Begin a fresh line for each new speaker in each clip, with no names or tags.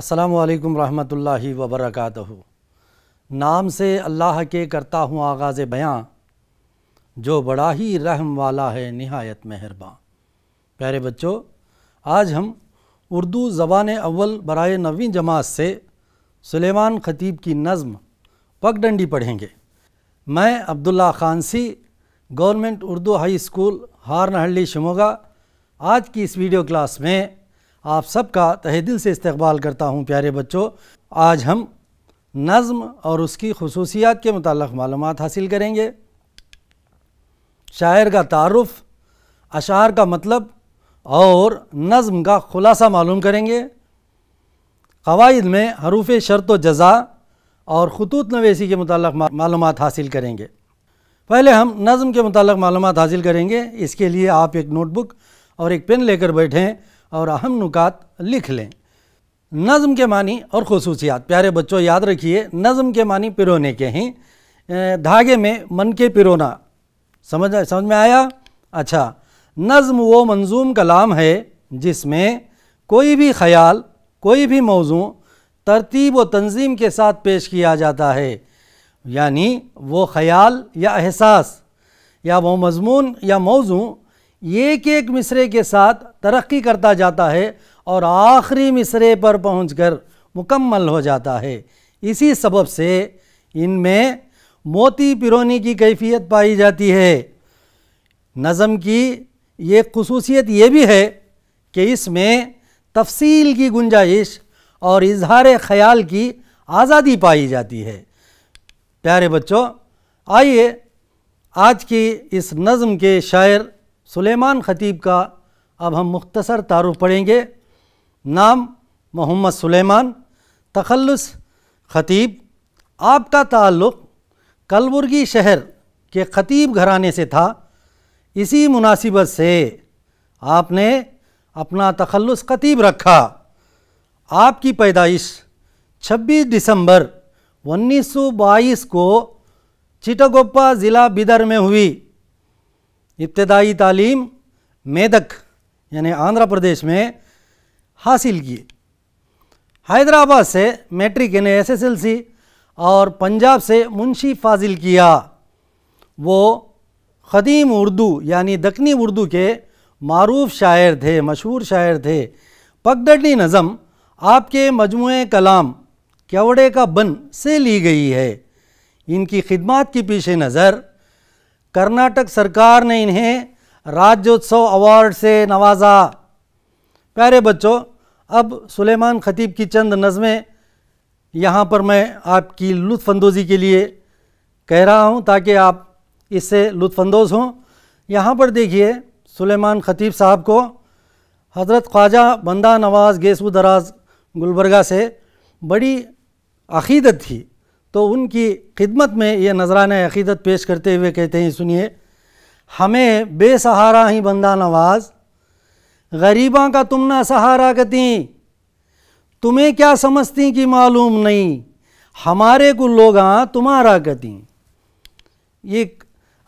असलकम रहमतुल्लाहि वबरकत नाम से अल्लाह के करता हूँ आगाज़ बयाँ जो बड़ा ही रहम वाला है नहायत मेहरबान प्यारे बच्चों आज हम उर्दू ज़बान अव्वल बरए नवी जमात से सुलेमान ख़तीब की नज़म पगडंडी पढ़ेंगे मैं अब्दुल्ला खानसी government Urdu high school Haranahalli Shimoga आज की इस वीडियो क्लास में आप सबका तहे दिल से इस्तबाल करता हूँ प्यारे बच्चों आज हम नज़म और उसकी खसूसियात के मतलब मालूम हासिल करेंगे शायर का तारफ़ अशार का मतलब और नज़म का ख़ुलासा मालूम करेंगे कवायद में हरूफ शर्त व जज़ा और ख़तूत नवेसी के मतलब मालूम हासिल करेंगे पहले हम नज़म के मतलब मालूम हासिल करेंगे इसके लिए आप एक नोटबुक और एक पेन लेकर बैठें और अहम नुकात लिख लें नज़म के मानी और खसूसियात प्यारे बच्चों याद रखिए नज़म के मानी पिरोने के हैं धागे में मन के पिरोना समझ समझ में आया अच्छा नज़म वो मंजूम कलाम है जिसमें कोई भी ख्याल कोई भी मौजू तरतीब व तंजीम के साथ पेश किया जाता है यानी वो ख्याल या एहसास या वो मजमून या मौजू एक एक मिसरे के साथ तरक्की करता जाता है और आखिरी मिसरे पर पहुँच कर मुकम्मल हो जाता है इसी सबब से इनमें मोती पिरोनी की कैफियत पाई जाती है नज़म की ये खसूसियत ये भी है कि इसमें तफसील की गुंजाइश और इजहार ख्याल की आज़ादी पाई जाती है प्यारे बच्चों आइए आज की इस नज़म के शायर सुलेमान ख़तीब का अब हम मुख्तसर तारुफ पढ़ेंगे नाम मोहम्मद सुलेमान तखलस ख़तीब आपका ताल्लुक़ कलबुर्गी शहर के ख़तीब घराने से था इसी मुनासिबत से आपने अपना तखलस ख़तीब रखा आपकी पैदाइश 26 दिसंबर 1922 को चिटागोप्पा ज़िला बिदर में हुई इब्तदाई तालीम मेदक यानी आंध्र प्रदेश में हासिल की हैदराबाद से मैट्रिक यानी एसएसएलसी और पंजाब से मुंशी फाजिल किया वो ख़दीम उर्दू यानी दखनी उर्दू के मरूफ शायर थे मशहूर शायर थे पगडंडी नज़म आपके मजमू कलाम केवड़े का बन से ली गई है इनकी खिदमत की पेश नज़र कर्नाटक सरकार ने इन्हें राज्योत्सव अवार्ड से नवाजा प्यारे बच्चों अब सुलेमान खतीब की चंद नज़में यहाँ पर मैं आपकी लुत्फानंदोज़ी के लिए कह रहा हूँ ताकि आप इससे लुफानंदोज़ हों यहाँ पर देखिए सुलेमान खतीब साहब को हज़रत ख्वाजा बंदा नवाज़ गेसु दराज गुलबर्गा से बड़ी अकीदत थी तो उनकी खिदमत में ये नजराना अकीदत पेश करते हुए कहते हैं सुनिए हमें बेसहारा ही बंदा नवाज गरीबा का तुम ना सहारा कती तुम्हें क्या समझती कि मालूम नहीं हमारे को लोग तुम्हारा कती ये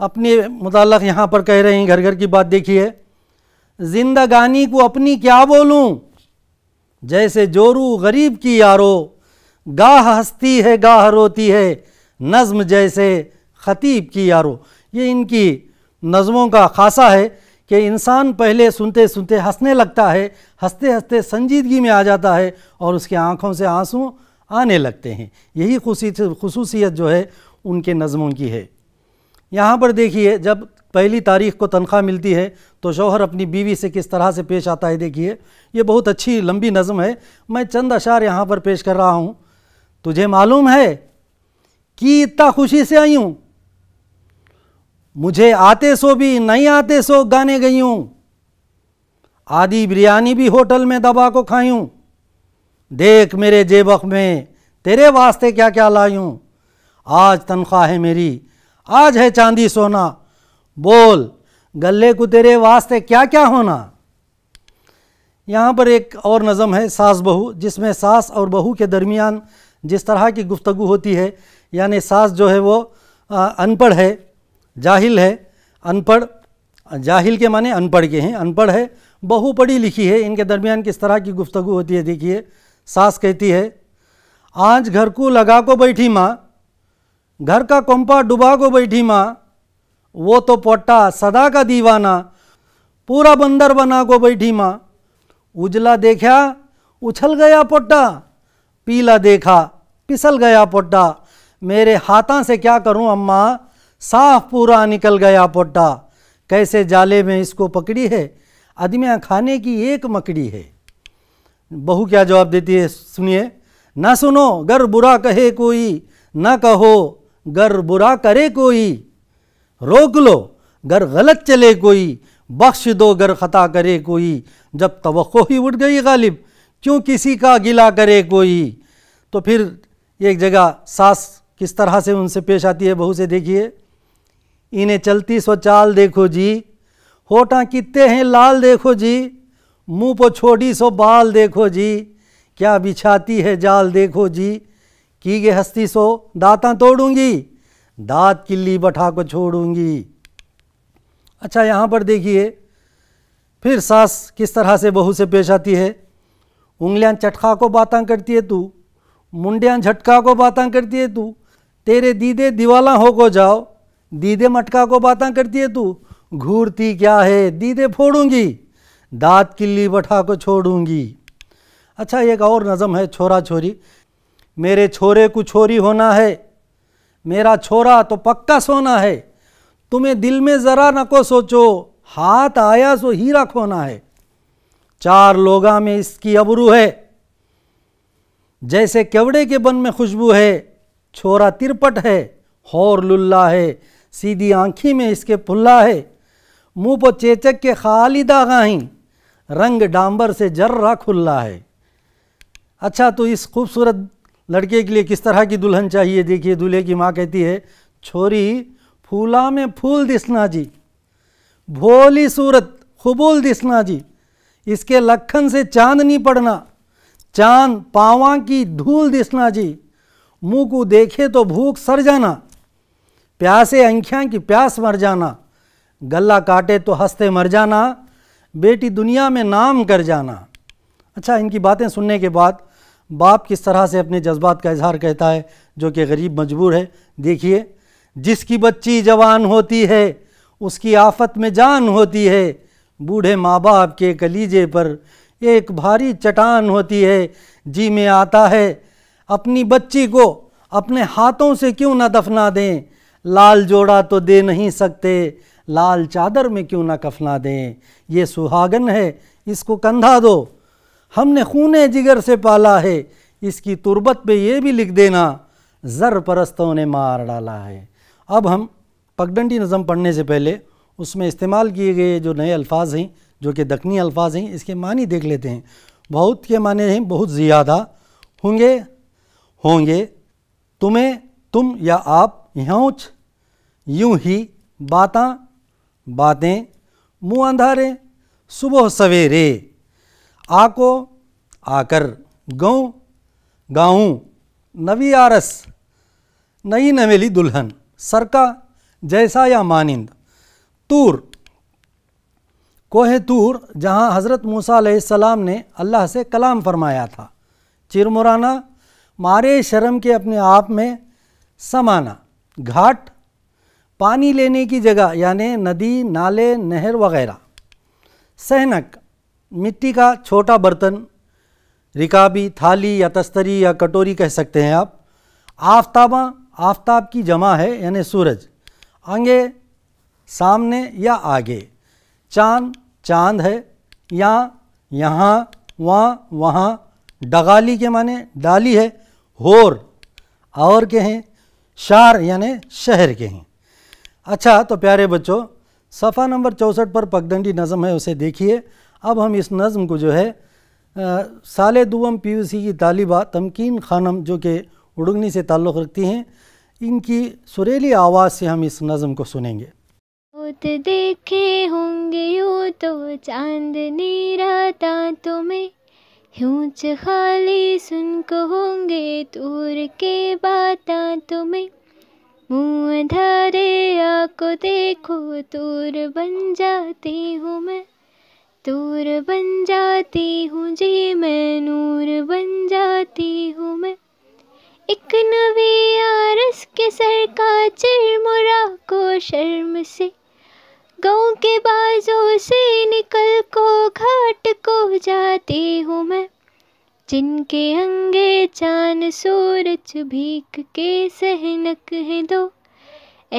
अपने मुतल यहाँ पर कह रहे हैं घर घर की बात देखिए जिंदगानी को अपनी क्या बोलूँ जैसे जोरू गरीब की यारो गाह हंसती है गाह रोती है नज़म जैसे ख़तीब की यारो ये इनकी नज़मों का खासा है कि इंसान पहले सुनते सुनते हंसने लगता है हंसते हंसते संजीदगी में आ जाता है और उसके आँखों से आंसू आने लगते हैं यही खसूसियत जो है उनके नज़मों की है यहाँ पर देखिए जब पहली तारीख को तनख्वाह मिलती है तो शौहर अपनी बीवी से किस तरह से पेश आता है देखिए ये बहुत अच्छी लंबी नज़म है मैं चंद अशार यहाँ पर पेश कर रहा हूँ तुझे मालूम है कि इतना खुशी से आई हूं मुझे आते सो भी नहीं आते सो गाने गई हूं आधी बिरयानी भी होटल में दबा को खाई हूं देख मेरे जेबक में तेरे वास्ते क्या क्या लाई हूं आज तनख्वाह है मेरी आज है चांदी सोना बोल गले को तेरे वास्ते क्या क्या होना यहाँ पर एक और नज़म है सास बहू जिसमें सास और बहू के दरमियान जिस तरह की गुफ्तगु होती है यानी सास जो है वो अनपढ़ है जाहिल है अनपढ़ जाहिल के माने अनपढ़ के हैं अनपढ़ है बहु पढ़ी लिखी है इनके दरमियान किस तरह की गुफ्तगु होती है देखिए सास कहती है आज घर को लगा को बैठी माँ घर का कंपा डुबा को बैठी माँ वो तो पोटा सदा का दीवाना पूरा बंदर बना को बैठी माँ उजला देखा उछल गया पोटा पीला देखा पिसल गया पोटा मेरे हाथा से क्या करूं अम्मा साफ पूरा निकल गया पोटा कैसे जाले में इसको पकड़ी है अदमिया खाने की एक मकड़ी है बहू क्या जवाब देती है सुनिए ना सुनो गर बुरा कहे कोई ना कहो गर बुरा करे कोई रोक लो गर गलत चले कोई बख्श दो गर ख़ता करे कोई जब तो ही उठ गई गालिब क्यों किसी का गिला करे कोई तो फिर एक जगह सास किस तरह से उनसे पेश आती है बहू से देखिए इन्हें चलती सो चाल देखो जी होठा कितने हैं लाल देखो जी मुंह पर छोड़ी सो बाल देखो जी क्या बिछाती है जाल देखो जी की गे हस्ती सो दाता तोड़ूंगी दांत किल्ली बठा को छोड़ूंगी अच्छा यहाँ पर देखिए फिर सास किस तरह से बहू से पेश आती है उंगलियां चटका को बातें करती है तू मुंडियां झटका को बातें करती है तू तेरे दीदे दिवाला हो को जाओ दीदे मटका को बातें करती है तू घूरती क्या है दीदे फोड़ूंगी दांत किल्ली बठा को छोड़ूंगी अच्छा एक और नज़म है छोरा छोरी मेरे छोरे को छोरी होना है मेरा छोरा तो पक्का सोना है तुम्हें दिल में ज़रा न को सोचो हाथ आया सो हीरा खोना है चार लोगा में इसकी अबरू है जैसे केवड़े के बन में खुशबू है छोरा तिरपट है हौर लुल्ला है सीधी आँखी में इसके फुल्ला है मुंह पर चेचक के खाली दागाही रंग डांबर से जर्रा खुल्ला है अच्छा तो इस खूबसूरत लड़के के लिए किस तरह की दुल्हन चाहिए देखिए दूल्हे की माँ कहती है छोरी फूला में फूल दिसना जी भोली सूरत खबूल दिसना जी इसके लखन से चांद नहीं पड़ना चांद पावा की धूल दिसना जी मुँह को देखे तो भूख सर जाना प्यासे अंख्या की प्यास मर जाना गला काटे तो हंसते मर जाना बेटी दुनिया में नाम कर जाना अच्छा इनकी बातें सुनने के बाद बाप किस तरह से अपने जज्बात का इजहार कहता है जो कि गरीब मजबूर है देखिए जिसकी बच्ची जवान होती है उसकी आफत में जान होती है बूढ़े माँ बाप के कलीजे पर एक भारी चटान होती है जी में आता है अपनी बच्ची को अपने हाथों से क्यों ना दफना दें लाल जोड़ा तो दे नहीं सकते लाल चादर में क्यों ना कफना दें ये सुहागन है इसको कंधा दो हमने खून जिगर से पाला है इसकी तुरबत पे ये भी लिख देना ज़र परस्तों ने मार डाला है अब हम पगडंडी नज़म पढ़ने से पहले उसमें इस्तेमाल किए गए जो नए अल्फाज हैं जो कि दखनी अल्फाज हैं इसके मानी देख लेते हैं बहुत के माने हैं बहुत ज़्यादा होंगे होंगे तुम्हें तुम या आप ह्योच यूं ही बाता बातें मुँह अंधारे सुबह सवेरे आको आकर गौ गाऊँ नवी आरस नई नवेली दुल्हन सरका जैसा या मानिंद तूर कोह तूर जहाँ हज़रत मूसा सलाम ने अल्लाह से कलाम फरमाया था चिरमुराना मारे शर्म के अपने आप में समाना घाट पानी लेने की जगह यानी नदी नाले नहर वगैरह सहनक मिट्टी का छोटा बर्तन रिकाबी थाली या तस्तरी या कटोरी कह सकते हैं आप आफ्ताबा आफ्ताब की जमा है यानी सूरज आगे सामने या आगे चांद चांद है या यहाँ वहाँ वहाँ डगाली के माने डाली है होर और के हैं शार यानि शहर के हैं अच्छा तो प्यारे बच्चों सफ़ा नंबर चौंसठ पर पगडंडी नज़म है उसे देखिए अब हम इस नज़म को जो है आ, साले दुवम पीयूसी की तालिबा तमकीन खानम जो कि उड़गनी से ताल्लुक़ रखती हैं इनकी सुरीली आवाज़ से हम इस नज़म को सुनेंगे
बहुत देखे होंगे यू तो चांदनी राता तुम्हें यूँ खाली सुन को होंगे दूर के बाता तुम्हें मुँह धारे आको देखो दूर बन जाती हूँ मैं दूर बन जाती हूँ जी मैं नूर बन जाती हूँ मैं एक नवी आरस के सर का चिरमुरा को शर्म से गाँव के बाजों से निकल को घाट को जाती हूँ मैं जिनके अंगे चांद सूरज भीग के सहनक है दो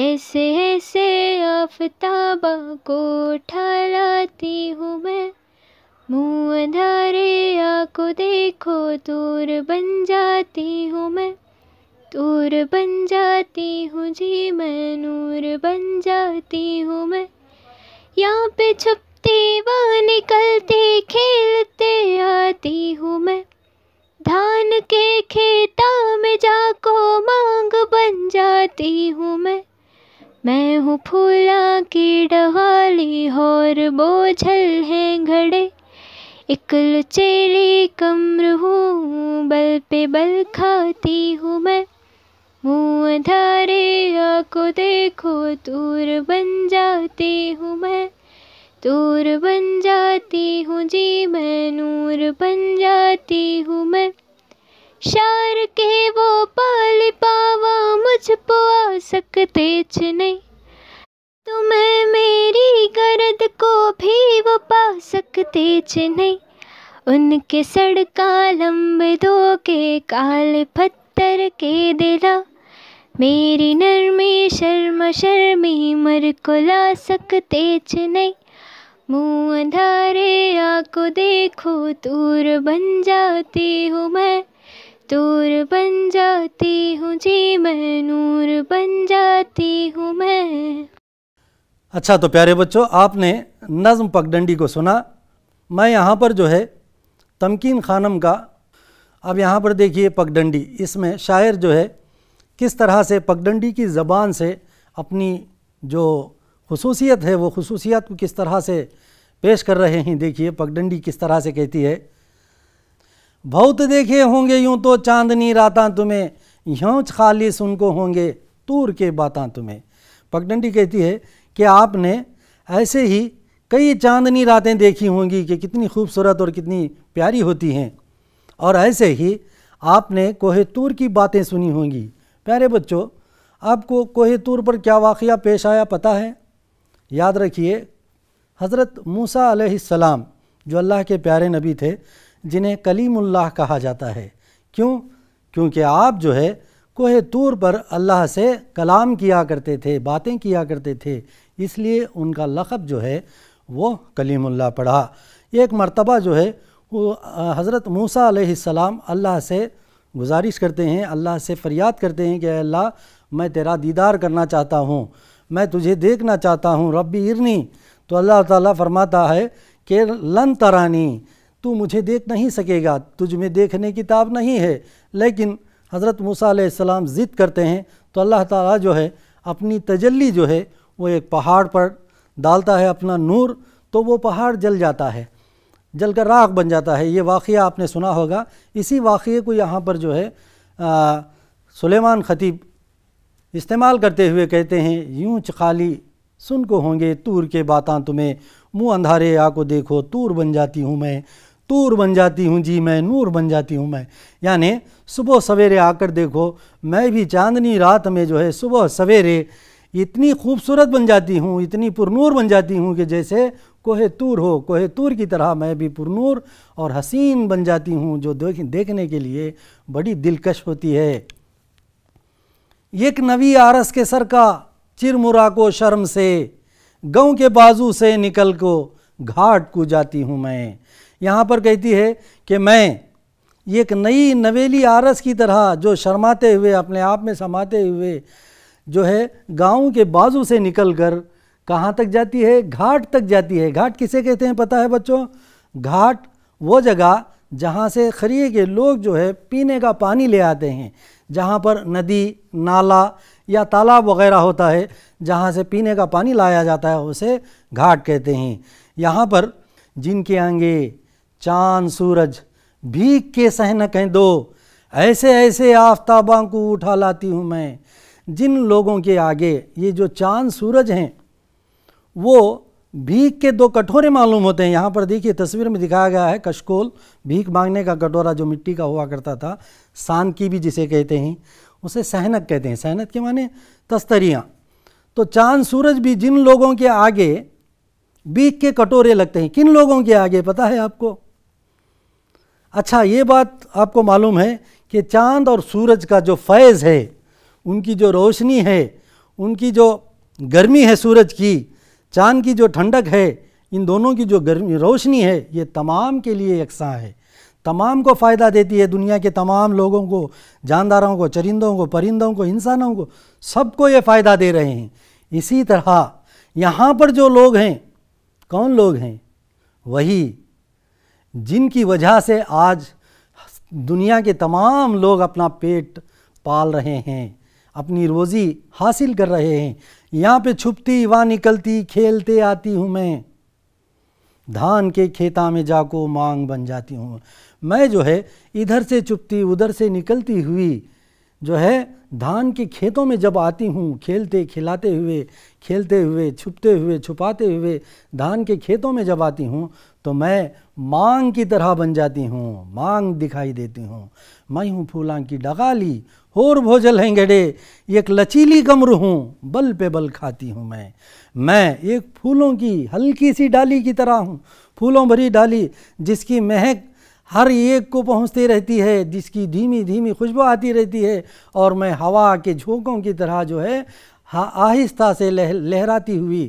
ऐसे ऐसे आफताबा को उठा लाती हूँ मैं मुँह अंधारे को देखो दूर बन जाती हूँ मैं दूर बन जाती हूँ जी मैं नूर बन जाती हूँ मैं यहाँ पे छुपते व निकलते खेलते आती हूँ मैं धान के खेता में जाको मांग बन जाती हूँ मैं मैं हूँ फूला की डहाली और बोझल है घड़े एक चेली कमर हूँ बल पे बल खाती हूँ मैं हूँ अंधारे को देखो दूर बन जाती हूँ मैं तूर बन जाती हूँ जी मैं नूर बन जाती हूँ मैं शार के वो पाल पावा मुझ पो आ सकते च नहीं तुम्हें मेरी गर्द को भी वो पा सकते च नहीं उनके सड़का लंब दो के काले पत्थर के दिला मेरी नरमी शर्म शर्मी मर को ला सकते च नहीं मुँह अंधारे आको देखो दूर बन जाती हूँ मैं दूर बन जाती हूँ जी मैं नूर बन जाती हूँ मैं
अच्छा तो प्यारे बच्चों आपने नज़म पगडंडी को सुना मैं यहाँ पर जो है तमकीन खानम का अब यहाँ पर देखिए पगडंडी इसमें शायर जो है किस तरह से पगडंडी की ज़बान से अपनी जो खसूसियत है वो खसूसियात को किस तरह से पेश कर रहे हैं देखिए पगडंडी किस तरह से कहती है बहुत देखे होंगे यूँ तो चांदनी राता तुम्हें खाली सुन को होंगे तूर के बातें तुम्हें पगडंडी कहती है कि आपने ऐसे ही कई चांदनी रातें देखी होंगी कि कितनी खूबसूरत और कितनी प्यारी होती हैं और ऐसे ही आपने कोहे तूर की बातें सुनी होंगी प्यारे बच्चों आपको कोहेतूर पर क्या वाक़ पेश आया पता है याद रखिए हज़रत मूसा सलाम जो अल्लाह के प्यारे नबी थे जिन्हें कलीमुल्लाह कहा जाता है क्यों क्योंकि आप जो है कोहे तूर पर अल्लाह से कलाम किया करते थे बातें किया करते थे इसलिए उनका लक़ब जो है वो कलीमुल्लाह पढ़ा एक मरतबा जो है वो हज़रत मूसा सलाम अल्लाह से गुजारिश करते हैं अल्लाह से फरियाद करते हैं कि अल्लाह मैं तेरा दीदार करना चाहता हूँ मैं तुझे देखना चाहता हूँ रबी इरनी तो अल्लाह ताला फरमाता है कि लन तरानी तू मुझे देख नहीं सकेगा तुझ में देखने की ताब नहीं है लेकिन हज़रत मूसा सलाम ज़िद करते हैं तो अल्लाह ताला जो है अपनी तजल्ली जो है वो एक पहाड़ पर डालता है अपना नूर तो वो पहाड़ जल जाता है जलकर राख बन जाता है ये वाक़ आपने सुना होगा इसी वाक़े को यहाँ पर जो है सुलेमान ख़तीब इस्तेमाल करते हुए कहते हैं यूं चखाली सुन को होंगे तूर के बातां तुम्हें मुँह अंधारे आ को देखो तूर बन जाती हूँ मैं तूर बन जाती हूँ जी मैं नूर बन जाती हूँ मैं यानी सुबह सवेरे आकर देखो मैं भी चांदनी रात में जो है सुबह सवेरे इतनी खूबसूरत बन जाती हूँ इतनी पुरनूर बन जाती हूँ कि जैसे कोहे तूर हो कोहे तूर की तरह मैं भी पुरनूर और हसीन बन जाती हूँ जो देख देखने के लिए बड़ी दिलकश होती है एक नवी आरस के सर का चिरमुरा को शर्म से गाँव के बाजू से निकल को घाट को जाती हूँ मैं यहाँ पर कहती है कि मैं एक नई नवेली आरस की तरह जो शर्माते हुए अपने आप में समाते हुए जो है गांव के बाजू से निकलकर कहाँ तक जाती है घाट तक जाती है घाट किसे कहते हैं पता है बच्चों घाट वो जगह जहाँ से खरीए के लोग जो है पीने का पानी ले आते हैं जहाँ पर नदी नाला या तालाब वगैरह होता है जहाँ से पीने का पानी लाया जाता है उसे घाट कहते हैं यहाँ पर जिनके आगे चांद सूरज भीग के सहन कह दो ऐसे ऐसे आफ्ताबा को उठा लाती हूँ मैं जिन लोगों के आगे ये जो चांद सूरज हैं वो भीख के दो कटोरे मालूम होते हैं यहाँ पर देखिए तस्वीर में दिखाया गया है कशकोल भीख मांगने का कटोरा जो मिट्टी का हुआ करता था सान की भी जिसे कहते हैं उसे सहनक कहते हैं सहनक के माने तस्तरियाँ तो चांद सूरज भी जिन लोगों के आगे बीक के कटोरे लगते हैं किन लोगों के आगे पता है आपको अच्छा ये बात आपको मालूम है कि चांद और सूरज का जो फैज़ है उनकी जो रोशनी है उनकी जो गर्मी है सूरज की चांद की जो ठंडक है इन दोनों की जो गर्मी रोशनी है ये तमाम के लिए यकसा है तमाम को फ़ायदा देती है दुनिया के तमाम लोगों को जानदारों को चरिंदों को परिंदों को इंसानों को सबको ये फ़ायदा दे रहे हैं इसी तरह यहाँ पर जो लोग हैं कौन लोग हैं वही जिनकी वजह से आज दुनिया के तमाम लोग अपना पेट पाल रहे हैं अपनी रोज़ी हासिल कर रहे हैं यहाँ पे छुपती वहाँ निकलती खेलते आती हूँ मैं धान के खेता में जाको मांग बन जाती हूँ मैं जो है इधर से छुपती उधर से निकलती हुई जो है धान के खेतों में जब आती हूँ खेलते खिलाते हुए खेलते हुए छुपते हुए छुपाते हुए धान के खेतों में जब आती हूँ तो मैं मांग की तरह बन जाती हूँ मांग दिखाई देती हूँ मैं हूँ फूलां की डगाली होर भोजल हैं गड़े एक लचीली गमर हूँ बल पे बल खाती हूँ मैं मैं एक फूलों की हल्की सी डाली की तरह हूँ फूलों भरी डाली जिसकी महक हर एक को पहुँचती रहती है जिसकी धीमी धीमी खुशबू आती रहती है और मैं हवा के झोंकों की तरह जो है आहिस्ता से लह, लहराती हुई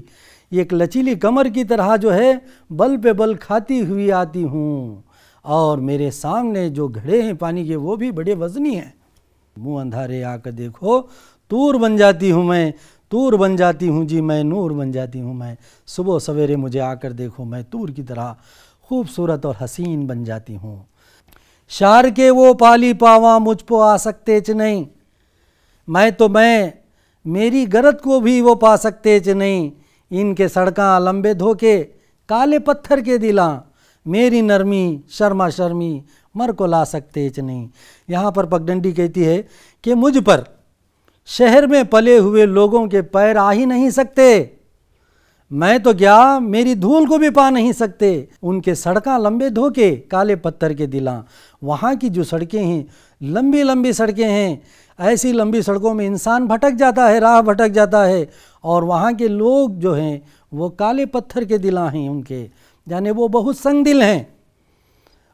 एक लचीली कमर की तरह जो है बल पे बल खाती हुई आती हूँ और मेरे सामने जो घड़े हैं पानी के वो भी बड़े वजनी हैं मुँह अंधारे आकर देखो तूर बन जाती हूँ मैं तूर बन जाती हूँ जी मैं नूर बन जाती हूँ मैं सुबह सवेरे मुझे आकर देखो मैं तूर की तरह खूबसूरत और हसीन बन जाती हूँ शार के वो पाली पावा मुझ को आ सकते च नहीं मैं तो मैं मेरी गरत को भी वो पा सकते च नहीं इनके सड़का लंबे धोके काले पत्थर के दिला मेरी नरमी शर्मा शर्मी मर को ला सकते च नहीं यहाँ पर पगडंडी कहती है कि मुझ पर शहर में पले हुए लोगों के पैर आ ही नहीं सकते मैं तो गया मेरी धूल को भी पा नहीं सकते उनके सड़का लंबे धोके काले पत्थर के दिला वहाँ की जो सड़कें हैं लंबी लंबी सड़कें हैं ऐसी लंबी सड़कों में इंसान भटक जाता है राह भटक जाता है और वहाँ के लोग जो हैं वो काले पत्थर के दिला हैं उनके यानी वो बहुत संग दिल हैं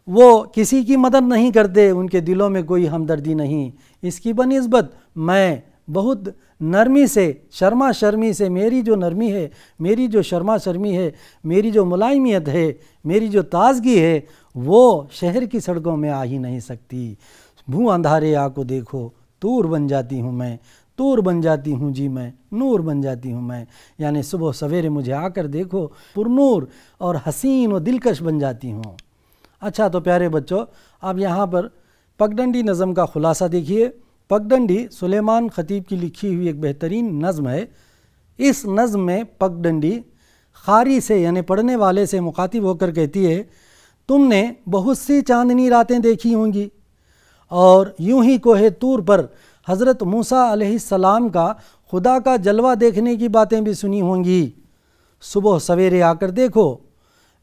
वो किसी की मदद नहीं करते उनके दिलों में कोई हमदर्दी नहीं इसकी बनस्बत मैं बहुत नरमी से शर्मा शर्मी से मेरी जो नरमी है मेरी जो शर्मा शर्मी है मेरी जो मुलायमियत है मेरी जो ताजगी है वो शहर की सड़कों में आ ही नहीं सकती भू अंधारे आको देखो तूर बन जाती हूँ मैं तूर बन जाती हूँ जी मैं नूर बन जाती हूँ मैं यानी सुबह सवेरे मुझे आकर देखो पुरनूर और हसीन व दिलकश बन जाती हूँ अच्छा तो प्यारे बच्चों आप यहाँ पर पगडंडी नज़म का ख़ुलासा देखिए पगडंडी सुलेमान ख़तीब की लिखी हुई एक बेहतरीन नज़म है इस नज़म में पगडंडी खारी से यानी पढ़ने वाले से मुखातिब होकर कहती है तुमने बहुत सी चांदनी रातें देखी होंगी और यूं ही कोहे तूर पर हज़रत मूसा सलाम का खुदा का जलवा देखने की बातें भी सुनी होंगी सुबह सवेरे आकर देखो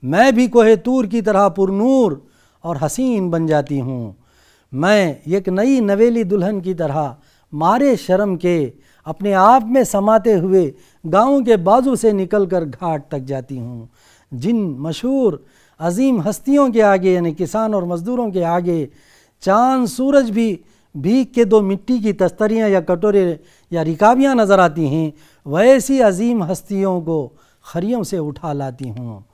मैं भी कोहे तूर की तरह पुरनूर और हसीन बन जाती हूँ मैं एक नई नवेली दुल्हन की तरह मारे शर्म के अपने आप में समाते हुए गांव के बाजू से निकलकर घाट तक जाती हूँ जिन मशहूर अजीम हस्तियों के आगे यानी किसान और मज़दूरों के आगे चांद सूरज भी भीग के दो मिट्टी की तस्तरियाँ या कटोरे या रिकाबियाँ नज़र आती हैं वैसी अजीम हस्तियों को खरियों से उठा लाती हूँ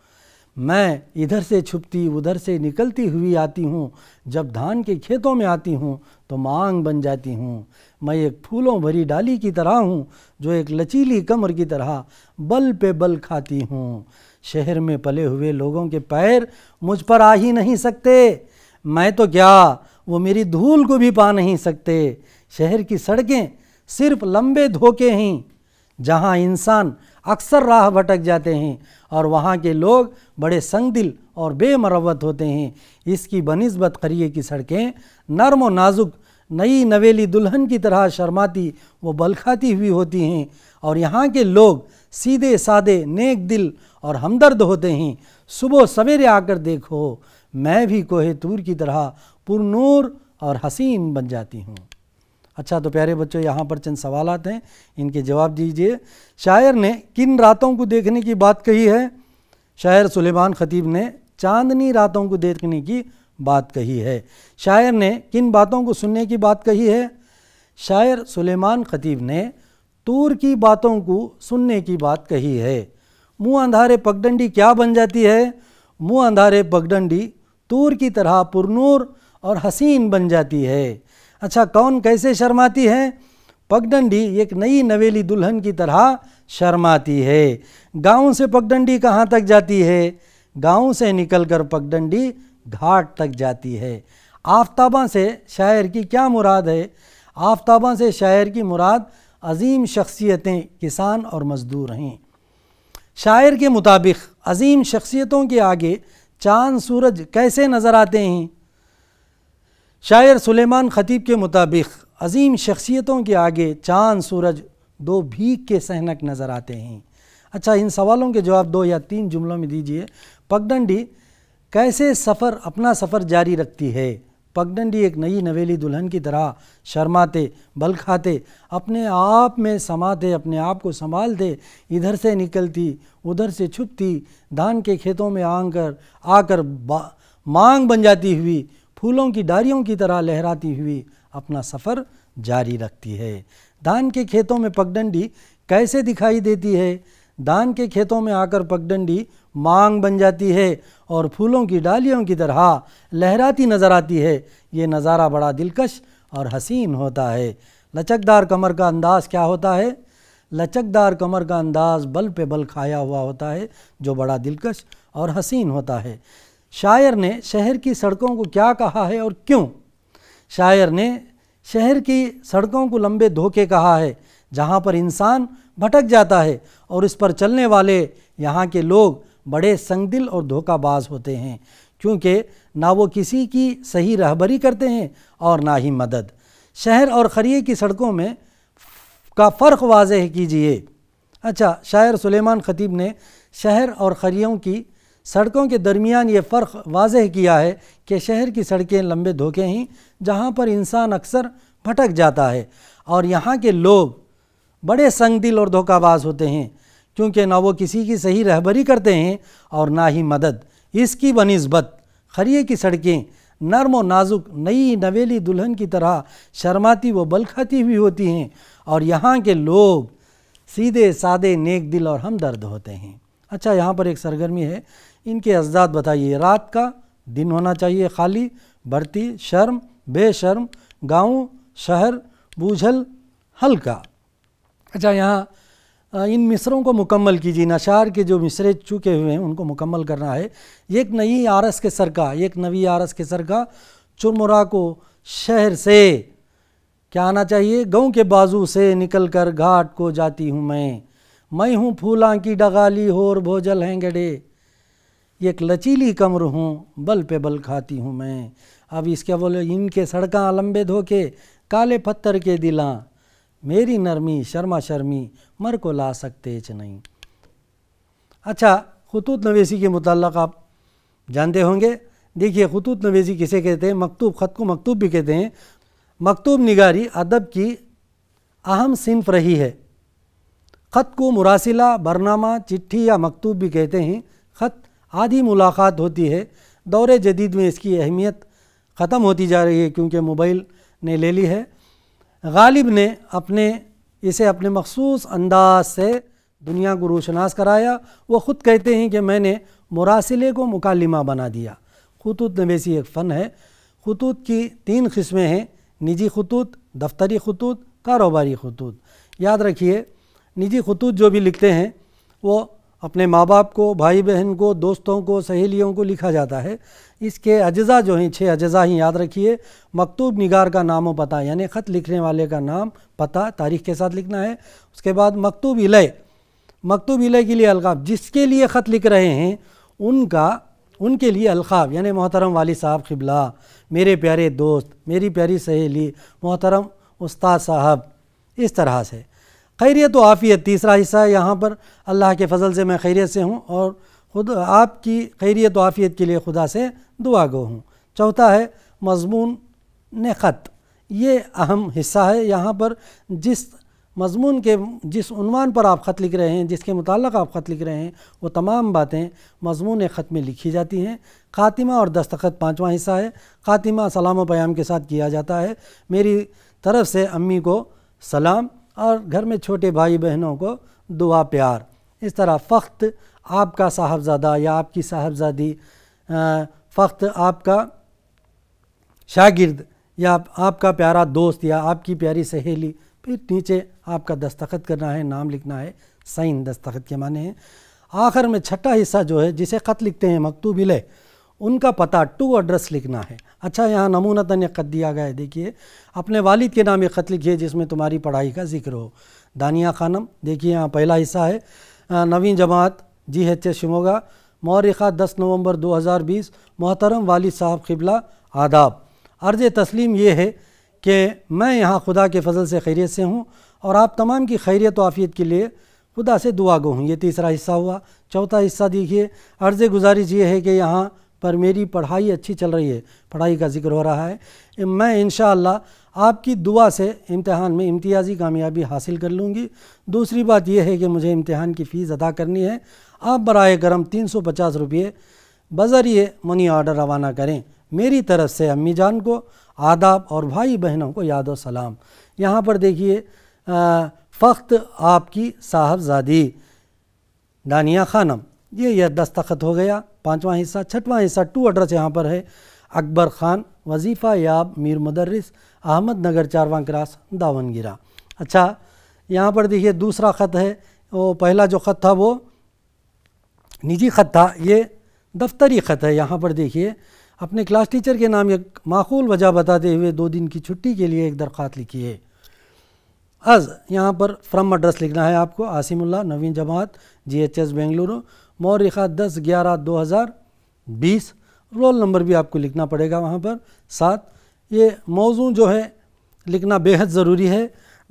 मैं इधर से छुपती उधर से निकलती हुई आती हूँ जब धान के खेतों में आती हूँ तो मांग बन जाती हूँ मैं एक फूलों भरी डाली की तरह हूँ जो एक लचीली कमर की तरह बल पे बल खाती हूँ शहर में पले हुए लोगों के पैर मुझ पर आ ही नहीं सकते मैं तो क्या वो मेरी धूल को भी पा नहीं सकते शहर की सड़कें सिर्फ लंबे धोखे हैं जहाँ इंसान अक्सर राह भटक जाते हैं और वहाँ के लोग बड़े संगदिल और बेमरवत होते हैं इसकी बनस्बत करिए की सड़कें नर्म व नाजुक नई नवेली दुल्हन की तरह शर्माती व बलखाती हुई होती हैं और यहाँ के लोग सीधे सादे नेक दिल और हमदर्द होते हैं सुबह सवेरे आकर देखो मैं भी कोहे तूर की तरह पुरनूर और हसीन बन जाती हूँ अच्छा तो प्यारे बच्चों यहाँ पर चंद सवाल हैं इनके जवाब दीजिए शायर ने किन रातों को देखने की बात कही है शायर सुलेमान ख़तीब ने चांदनी रातों को देखने की बात कही है शायर ने किन बातों को सुनने की बात कही है शायर सुलेमान ख़तीब ने तूर की बातों को सुनने की बात कही है मुँह अंधारे पगडंडी क्या बन जाती है मुँह अंधारे पगडंडी तूर की तरह पुरनूर और हसीन बन जाती है अच्छा कौन कैसे शर्माती है पगडंडी एक नई नवेली दुल्हन की तरह शर्माती है गांव से पगडंडी कहाँ तक जाती है गांव से निकलकर पगडंडी घाट तक जाती है आफ्ताबा से शायर की क्या मुराद है आफ्ताबा से शायर की मुराद अजीम शख्सियतें किसान और मज़दूर हैं शायर के मुताबिक अजीम शख्सियतों के आगे चांद सूरज कैसे नज़र आते हैं शायर सुलेमान ख़तीब के मुताबिक अजीम शख्सियतों के आगे चाँद सूरज दो भीख के सहनक नज़र आते हैं अच्छा इन सवालों के जवाब दो या तीन जुमलों में दीजिए पगडंडी कैसे सफ़र अपना सफ़र जारी रखती है पगडंडी एक नई नवेली दुल्हन की तरह शर्माते बल खाते अपने आप में समाते अपने आप को संभालते इधर से निकलती उधर से छुपती धान के खेतों में आकर आकर मांग बन जाती हुई फूलों की डारियों की तरह लहराती हुई अपना सफ़र जारी रखती है धान के खेतों में पगडंडी कैसे दिखाई देती है धान के खेतों में आकर पगडंडी मांग बन जाती है और फूलों की डालियों की तरह लहराती नज़र आती है ये नज़ारा बड़ा दिलकश और हसीन होता है लचकदार कमर का अंदाज़ क्या होता है लचकदार कमर का अंदाज़ बल पे बल खाया हुआ होता है जो बड़ा दिलकश और हसीन होता है शायर ने शहर की सड़कों को क्या कहा है और क्यों शायर ने शहर की सड़कों को लंबे धोखे कहा है जहाँ पर इंसान भटक जाता है और इस पर चलने वाले यहाँ के लोग बड़े संगदिल और धोखाबाज होते हैं क्योंकि ना वो किसी की सही रहबरी करते हैं और ना ही मदद शहर और खरिए की सड़कों में का फ़र्क वाज कीजिए अच्छा शायर सुलेमान ख़तीब ने शहर और खरीयों की सड़कों के दरमियान ये फ़र्क वाजह किया है कि शहर की सड़कें लंबे धोखे हैं जहाँ पर इंसान अक्सर भटक जाता है और यहाँ के लोग बड़े संगदिल और धोखाबाज होते हैं क्योंकि ना वो किसी की सही रहबरी करते हैं और ना ही मदद इसकी बनस्बत खरिए की सड़कें नरम व नाजुक नई नवेली दुल्हन की तरह शर्माती व बलखाती हुई होती हैं और यहाँ के लोग सीधे सादे नेक दिल और हमदर्द होते हैं अच्छा यहाँ पर एक सरगर्मी है इनके अजदाद बताइए रात का दिन होना चाहिए खाली भर्ती शर्म बेशर्म गांव शहर बूझल हल्का अच्छा यहाँ इन मिसरों को मुकम्मल कीजिए नशार के जो मिसरे चुके हुए हैं उनको मुकम्मल करना है एक नई आरस के सर का एक नवी आरस के सर का चुरमुरा को शहर से क्या आना चाहिए गांव के बाजू से निकल कर घाट को जाती हूँ मैं मैं हूँ फूलां की डगाली होर भोजल हैं गडे एक लचीली कमर हूँ बल पे बल खाती हूँ मैं अब इसके बोले इनके सड़का लंबे धोके काले पत्थर के दिला मेरी नरमी शर्मा शर्मी मर को ला सकते च नहीं अच्छा खतूत नवेसी के मुतल आप जानते होंगे देखिए खतूत नवेसी किसे कहते हैं मकतूब ख़त को मकतूब भी कहते हैं मकतूब निगारी अदब की अहम सिंफ रही है ख़त को मुरासिला बरनामा चिट्ठी या मकतूब भी कहते हैं ख़त आधी मुलाकात होती है दौरे जदीद में इसकी अहमियत ख़त्म होती जा रही है क्योंकि मोबाइल ने ले ली है गालिब ने अपने इसे अपने मखसूस अंदाज से दुनिया को रोशनास कराया वो ख़ुद कहते हैं कि मैंने मुरासिले को मुकालिमा बना दिया खतूत नवेसी एक फ़न है खतूत की तीन किस्में हैं निजी खतूत दफ्तरी खतूत कारोबारी खतूत याद रखिए निजी खतूत जो भी लिखते हैं वो अपने माँ बाप को भाई बहन को दोस्तों को सहेलियों को लिखा जाता है इसके अज्जा जो हैं छः अज्जा ही याद रखिए मकतूब निगार का नाम और पता यानी ख़त लिखने वाले का नाम पता तारीख के साथ लिखना है उसके बाद मकतूब इले मकतूब इले के लिए अलगाब जिसके लिए ख़त लिख रहे हैं उनका उनके लिए अलखाब यानी मोहतरम वाली साहब खिबला मेरे प्यारे दोस्त मेरी प्यारी सहेली मोहतरम उस्ताद साहब इस तरह से खैरियत तो आफ़ियत तीसरा हिस्सा है यहाँ पर अल्लाह के फजल से मैं खैरियत से हूँ और खुद आपकी खैरियत तो आफ़ियत के लिए खुदा से दुआ गो हूँ चौथा है मजमून ने ख़त ये अहम हिस्सा है यहाँ पर जिस मजमून के जिस उनवान पर आप ख़त लिख रहे हैं जिसके मुतल आप ख़त लिख रहे हैं वो तमाम बातें मजमून ख़त में लिखी जाती हैं ख़ातिमा और दस्तखत पाँचवा हिस्सा है ख़ातिमा सलाम व प्याम के साथ किया जाता है मेरी तरफ़ से अम्मी को सलाम और घर में छोटे भाई बहनों को दुआ प्यार इस तरह फ़ख्त आपका साहबजादा या आपकी साहबजादी फ़ख्त आपका शागिर्द या आप, आपका प्यारा दोस्त या आपकी प्यारी सहेली फिर नीचे आपका दस्तखत करना है नाम लिखना है साइन दस्तखत के माने हैं आखिर में छठा हिस्सा जो है जिसे ख़त लिखते हैं मकतूब इले उनका पता टू एड्रेस लिखना है अच्छा यहाँ नमूनतन एक खत दिया गया है देखिए अपने वालिद के नाम एक खत लिखिए जिसमें तुम्हारी पढ़ाई का जिक्र हो दानिया खानम देखिए यहाँ पहला हिस्सा है नवीन जमात जी एच एस शिमोगा मौरखा दस नवंबर 2020 मोहतरम वालिद साहब किबला आदाब अर्ज तस्लीम ये है कि मैं यहाँ खुदा के फजल से खैरियत से हूँ और आप तमाम की खैरियत आफ़ियत के लिए खुदा से दुआ गो हूँ ये तीसरा हिस्सा हुआ चौथा हिस्सा देखिए अर्ज़ गुजारिश ये है कि यहाँ पर मेरी पढ़ाई अच्छी चल रही है पढ़ाई का जिक्र हो रहा है मैं इन आपकी दुआ से इम्तहान में इम्तियाज़ी कामयाबी हासिल कर लूँगी दूसरी बात यह है कि मुझे इम्तहान की फ़ीस अदा करनी है आप बर करम तीन सौ पचास रुपये बज़रिए मनी ऑर्डर रवाना करें मेरी तरफ से अम्मी जान को आदाब और भाई बहनों को याद सलाम यहाँ पर देखिए फ़ख्त आपकी साहबजादी दानिया खानम ये यह दस्तखत हो गया पाँचवा हिस्सा छठवां हिस्सा टू एड्रेस यहाँ पर है अकबर खान वजीफ़ा याब मीर मदरस अहमद नगर चारवा क्रास दावनगिरा अच्छा यहाँ पर देखिए दूसरा ख़त है वो पहला जो ख़त था वो निजी ख़त था ये दफ्तरी ख़त है यहाँ पर देखिए अपने क्लास टीचर के नाम एक माकूल वजह बताते हुए दो दिन की छुट्टी के लिए एक दरख्वात लिखी है अज़ यहाँ पर फ्रम एड्रेस लिखना है आपको आसिमुल्ला नवीन जमात जी एच एस बेंगलुरु मौरखा दस ग्यारह दो हज़ार बीस रोल नंबर भी आपको लिखना पड़ेगा वहाँ पर साथ ये मौजू जो है लिखना बेहद ज़रूरी है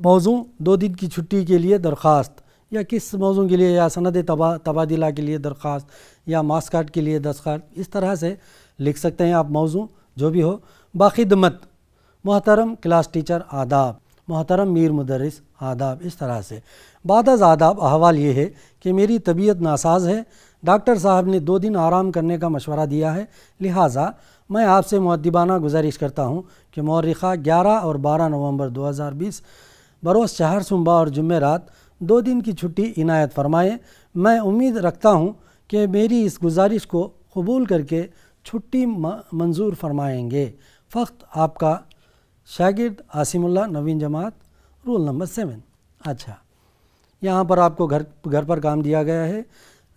मौजू दो दिन की छुट्टी के लिए दरख्वास्त या किस मौजू के लिए या सनद तबा तबादला के लिए दरख्वास्त या मास्क कार्ड के लिए दरख्वास्त इस तरह से लिख सकते हैं आप मौजू जो भी हो बाखिदमत मोहतरम क्लास टीचर आदाब मोहतरम मीर मदरस आदाब इस तरह से बाद आदाब अहवाल ये है कि मेरी तबीयत नासाज है डॉक्टर साहब ने दो दिन आराम करने का मशवरा दिया है लिहाजा मैं आपसे मुद्दिबाना गुजारिश करता हूँ कि मौरखा ग्यारह और बारह नवंबर बीस बरोस शहर सुबह और जुमेरात दो दिन की छुट्टी इनायत फरमाएँ मैं उम्मीद रखता हूँ कि मेरी इस गुजारिश को कबूल करके छुट्टी मंजूर फरमाएंगे फ़क्त आपका शागिर्द आसिमुल्ला नवीन जमात रूल नंबर सेवन अच्छा यहाँ पर आपको घर घर पर काम दिया गया है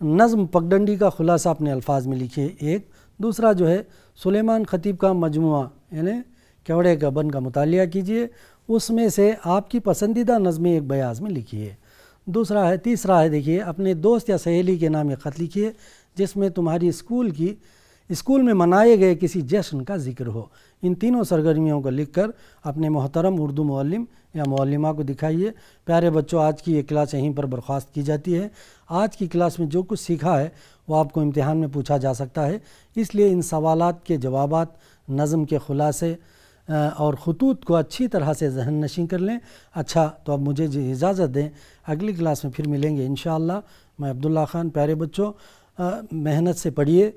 नज़म पगडंडी का खुलासा अपने अल्फाज में लिखिए एक दूसरा जो है सुलेमान ख़तीब का मजमु यानी केवड़े बन का मुताल कीजिए उसमें से आपकी पसंदीदा नज़में एक बयाज में लिखिए दूसरा है तीसरा है देखिए अपने दोस्त या सहेली के नाम एक ख़त लिखिए जिसमें तुम्हारी स्कूल की स्कूल में मनाए गए किसी जश्न का जिक्र हो इन तीनों सरगर्मियों को लिखकर अपने मोहतरम उर्दू मौलम या मौलिमा को दिखाइए प्यारे बच्चों आज की ये क्लास यहीं पर बर्खास्त की जाती है आज की क्लास में जो कुछ सीखा है वो आपको इम्तहान में पूछा जा सकता है इसलिए इन सवालात के जवाब नज़म के ख़ुलासे और ख़तूत को अच्छी तरह से जहन नशीं कर लें अच्छा तो अब मुझे इजाज़त दें अगली क्लास में फिर मिलेंगे इन मैं अब्दुल्ला ख़ान प्यारे बच्चों मेहनत से पढ़िए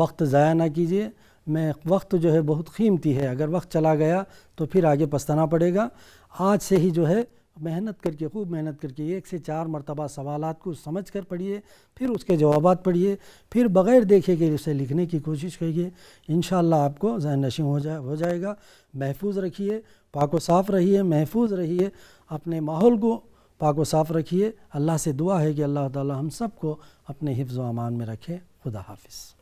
वक्त ज़ाया ना कीजिए मैं वक्त जो है बहुत कीमती है अगर वक्त चला गया तो फिर आगे पछताना पड़ेगा आज से ही जो है मेहनत करके खूब मेहनत करके एक से चार मरतबा सवाल को समझ कर पढ़िए फिर उसके जवाब पढ़िए फिर बग़ैर देखे कि उसे लिखने की कोशिश करिए इन आपको जहन नशी हो जाए हो जाएगा महफूज रखिए पाको साफ़ रहिए महफूज रहिए अपने माहौल को पाको साफ़ रखिए अल्लाह से दुआ है कि अल्लाह ताली हम सबको अपने हिफ्ज़ अमान में रखे खुदा हाफिज़